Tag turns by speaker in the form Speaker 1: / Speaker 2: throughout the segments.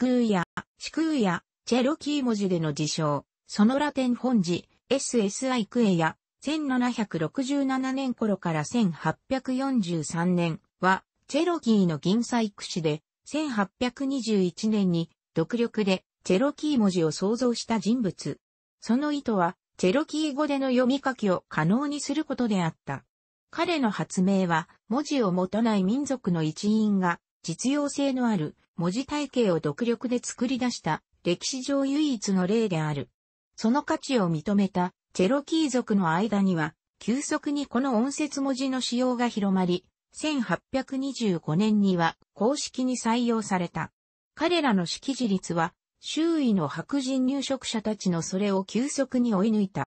Speaker 1: クーヤ、シクーヤ、チェロキー文字での自称、そのラテン本字、SSI クエや、1767年頃から1843年は、チェロキーの銀細工師で、1821年に、独力で、チェロキー文字を創造した人物。その意図は、チェロキー語での読み書きを可能にすることであった。彼の発明は、文字を持たない民族の一員が、実用性のある文字体系を独力で作り出した歴史上唯一の例である。その価値を認めたチェロキー族の間には、急速にこの音節文字の使用が広まり、1825年には公式に採用された。彼らの識字率は、周囲の白人入植者たちのそれを急速に追い抜いた。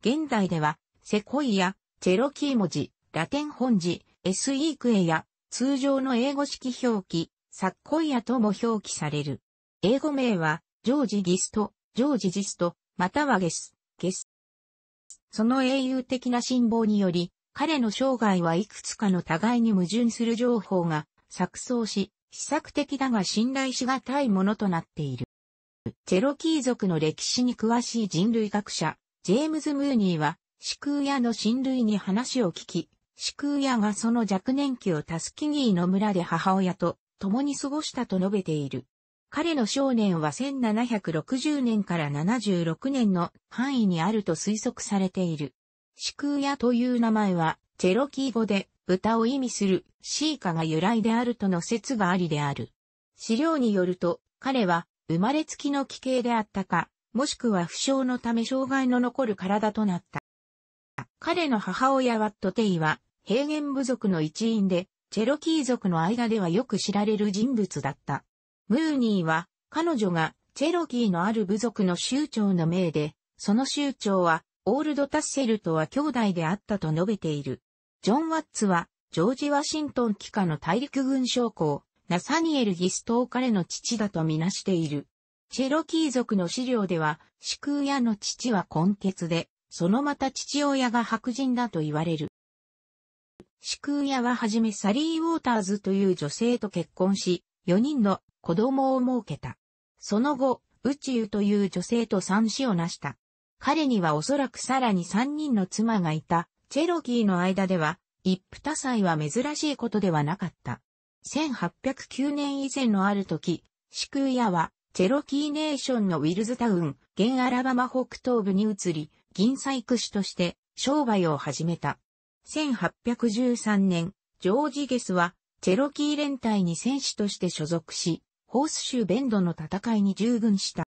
Speaker 1: 現代では、セコイや、チェロキー文字、ラテン本字、SE クエや、通常の英語式表記、サッコイアとも表記される。英語名は、ジョージ・ギスト、ジョージ・ジスト、またはゲス、ゲス。その英雄的な辛抱により、彼の生涯はいくつかの互いに矛盾する情報が錯綜し、試作的だが信頼しがたいものとなっている。チェロキー族の歴史に詳しい人類学者、ジェームズ・ムーニーは、シクーヤの親類に話を聞き、シクーヤがその若年期をタスキギーの村で母親と共に過ごしたと述べている。彼の少年は1760年から76年の範囲にあると推測されている。シクーヤという名前は、チェロキー語で豚を意味するシーカが由来であるとの説がありである。資料によると、彼は生まれつきの奇形であったか、もしくは負傷のため障害の残る体となった。彼の母親ワットテイは、平原部族の一員で、チェロキー族の間ではよく知られる人物だった。ムーニーは、彼女がチェロキーのある部族の酋長の命で、その酋長は、オールド・タッセルとは兄弟であったと述べている。ジョン・ワッツは、ジョージ・ワシントン機下の大陸軍将校、ナサニエル・ギストを彼の父だとみなしている。チェロキー族の資料では、シクの父は根血で、そのまた父親が白人だと言われる。シクーヤははじめサリー・ウォーターズという女性と結婚し、4人の子供を設けた。その後、宇宙という女性と三子を成した。彼にはおそらくさらに3人の妻がいた、チェロキーの間では、一夫多妻は珍しいことではなかった。1809年以前のある時、シクーヤは、チェロキーネーションのウィルズタウン、現アラバマ北東部に移り、銀細工師として商売を始めた。1813年、ジョージ・ゲスは、チェロキー連隊に戦士として所属し、ホース州ベンドの戦いに従軍した。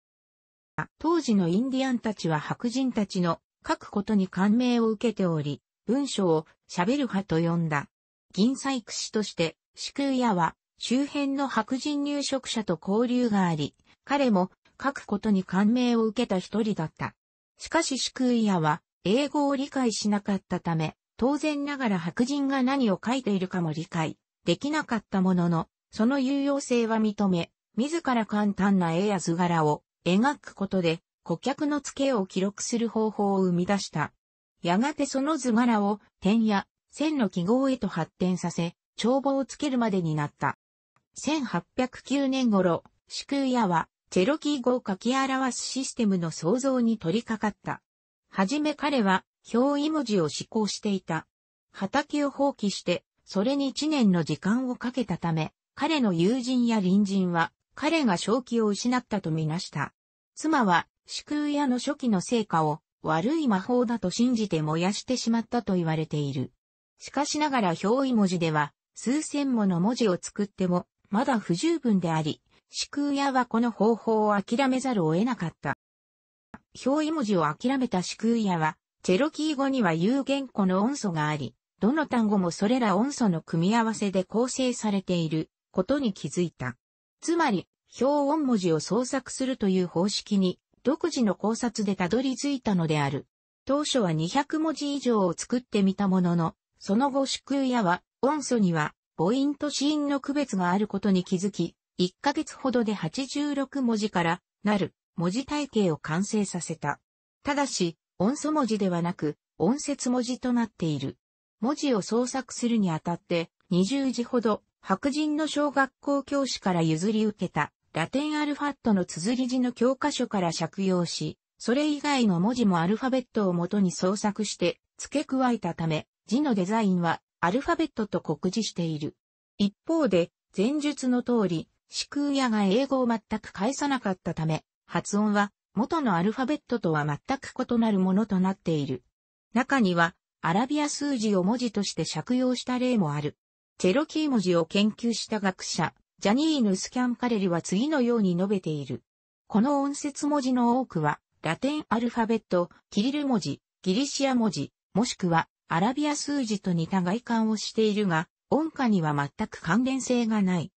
Speaker 1: 当時のインディアンたちは白人たちの書くことに感銘を受けており、文章を喋る派と呼んだ。銀細工師として、シクーヤは周辺の白人入植者と交流があり、彼も書くことに感銘を受けた一人だった。しかしシクヤは英語を理解しなかったため、当然ながら白人が何を書いているかも理解できなかったものの、その有用性は認め、自ら簡単な絵や図柄を描くことで顧客の付けを記録する方法を生み出した。やがてその図柄を点や線の記号へと発展させ、帳簿をつけるまでになった。1809年頃、宿屋はチェロキー語を書き表すシステムの創造に取り掛かった。はじめ彼は、表意文字を施行していた。畑を放棄して、それに一年の時間をかけたため、彼の友人や隣人は、彼が正気を失ったとみなした。妻は、宿屋の初期の成果を、悪い魔法だと信じて燃やしてしまったと言われている。しかしながら表意文字では、数千もの文字を作っても、まだ不十分であり、宿屋はこの方法を諦めざるを得なかった。表意文字を諦めたシクーヤは、チェロキー語には有言語の音素があり、どの単語もそれら音素の組み合わせで構成されていることに気づいた。つまり、表音文字を創作するという方式に、独自の考察でたどり着いたのである。当初は200文字以上を作ってみたものの、その後シクーヤは、音素には、母音と子音の区別があることに気づき、1ヶ月ほどで86文字からなる文字体系を完成させた。ただし、音素文字ではなく、音節文字となっている。文字を創作するにあたって、20字ほど、白人の小学校教師から譲り受けた、ラテンアルファットの綴り字の教科書から借用し、それ以外の文字もアルファベットを元に創作して付け加えたため、字のデザインはアルファベットと告示している。一方で、前述の通り、四空屋が英語を全く返さなかったため、発音は元のアルファベットとは全く異なるものとなっている。中にはアラビア数字を文字として借用した例もある。チェロキー文字を研究した学者、ジャニーヌ・スキャンカレリは次のように述べている。この音節文字の多くは、ラテンアルファベット、キリル文字、ギリシア文字、もしくはアラビア数字と似た外観をしているが、音歌には全く関連性がない。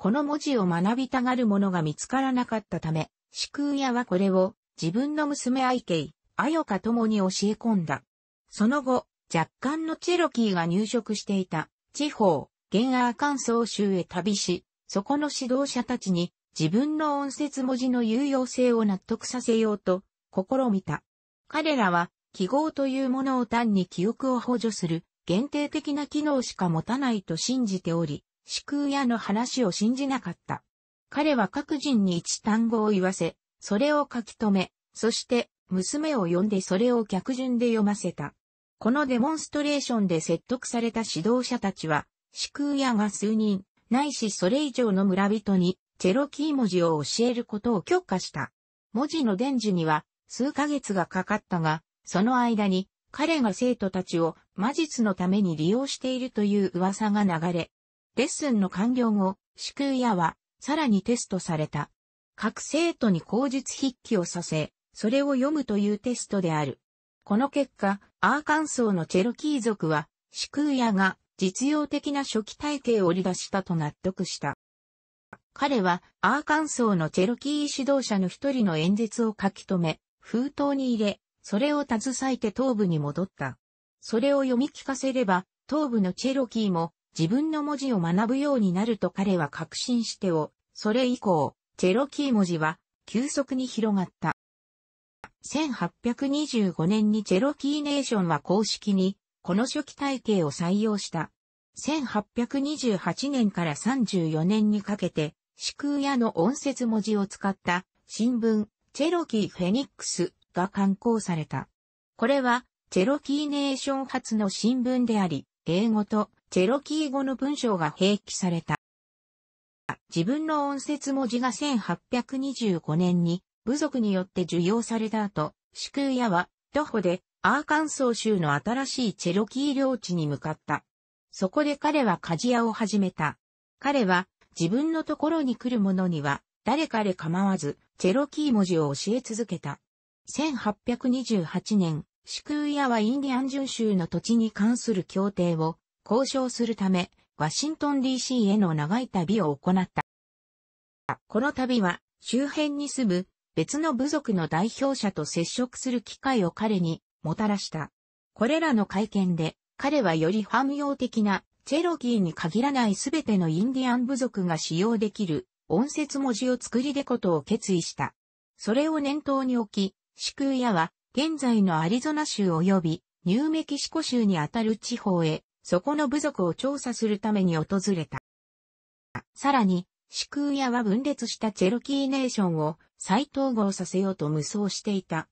Speaker 1: この文字を学びたがる者が見つからなかったため、四空屋はこれを自分の娘愛敬、あよかともに教え込んだ。その後、若干のチェロキーが入植していた地方、原アーカンソー州へ旅し、そこの指導者たちに自分の音節文字の有用性を納得させようと試みた。彼らは記号というものを単に記憶を補助する限定的な機能しか持たないと信じており、シ空屋の話を信じなかった。彼は各人に一単語を言わせ、それを書き留め、そして娘を呼んでそれを客順で読ませた。このデモンストレーションで説得された指導者たちは、四空屋が数人、ないしそれ以上の村人に、チェロキー文字を教えることを許可した。文字の伝授には、数ヶ月がかかったが、その間に、彼が生徒たちを魔術のために利用しているという噂が流れ、レッスンの完了後、シクヤは、さらにテストされた。各生徒に口述筆記をさせ、それを読むというテストである。この結果、アーカンソーのチェロキー族は、シクヤが実用的な初期体系を売り出したと納得した。彼は、アーカンソーのチェロキー指導者の一人の演説を書き留め、封筒に入れ、それを携えて東部に戻った。それを読み聞かせれば、東部のチェロキーも自分の文字を学ぶようになると彼は確信してを、それ以降、チェロキー文字は急速に広がった。1825年にチェロキーネーションは公式にこの初期体系を採用した。1828年から34年にかけて、四空屋の音節文字を使った新聞、チェロキーフェニックスが刊行された。これは、チェロキーネーション初の新聞であり、英語とチェロキー語の文章が併記された。自分の音節文字が1825年に部族によって受容された後、シクーヤは徒歩でアーカンソー州の新しいチェロキー領地に向かった。そこで彼は鍛冶屋を始めた。彼は自分のところに来る者には誰彼構わずチェロキー文字を教え続けた。1828年、シクーヤはインディアン巡州の土地に関する協定を交渉するため、ワシントン DC への長い旅を行った。この旅は、周辺に住む別の部族の代表者と接触する機会を彼にもたらした。これらの会見で、彼はより汎用的なチェロキーに限らないすべてのインディアン部族が使用できる音節文字を作り出ことを決意した。それを念頭に置き、宿屋は現在のアリゾナ州及びニューメキシコ州にあたる地方へそこの部族を調査するために訪れた。さらに、シクーヤは分裂したチェロキーネーションを再統合させようと無双していた。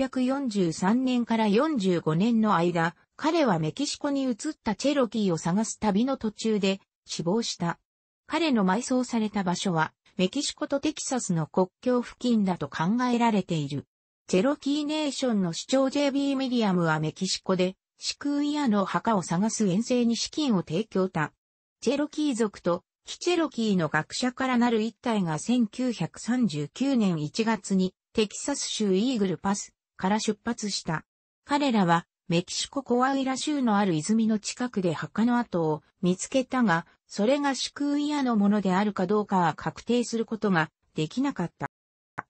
Speaker 1: 1843年から45年の間、彼はメキシコに移ったチェロキーを探す旅の途中で死亡した。彼の埋葬された場所は、メキシコとテキサスの国境付近だと考えられている。チェロキーネーションの主張 JB ミディアムはメキシコでシクーイアの墓を探す遠征に資金を提供た。チェロキー族とキチェロキーの学者からなる一体が1939年1月にテキサス州イーグルパスから出発した。彼らはメキシココアイラ州のある泉の近くで墓の跡を見つけたが、それがシクーイアのものであるかどうかは確定することができなかった。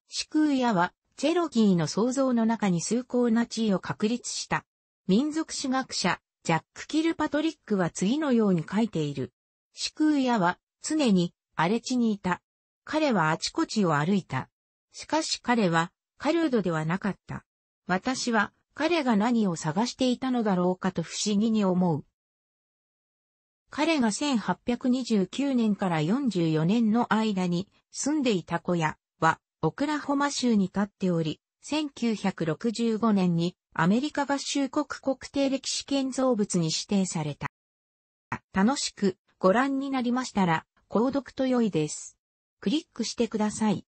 Speaker 1: シクーイアはチェロキーの創造の中に崇高な地位を確立した。民族史学者、ジャック・キルパトリックは次のように書いている。シクーヤは常に荒れ地にいた。彼はあちこちを歩いた。しかし彼はカルードではなかった。私は彼が何を探していたのだろうかと不思議に思う。彼が1829年から44年の間に住んでいた小屋はオクラホマ州に立っており、1965年にアメリカ合衆国国定歴史建造物に指定された。楽しくご覧になりましたら、購読と良いです。クリックしてください。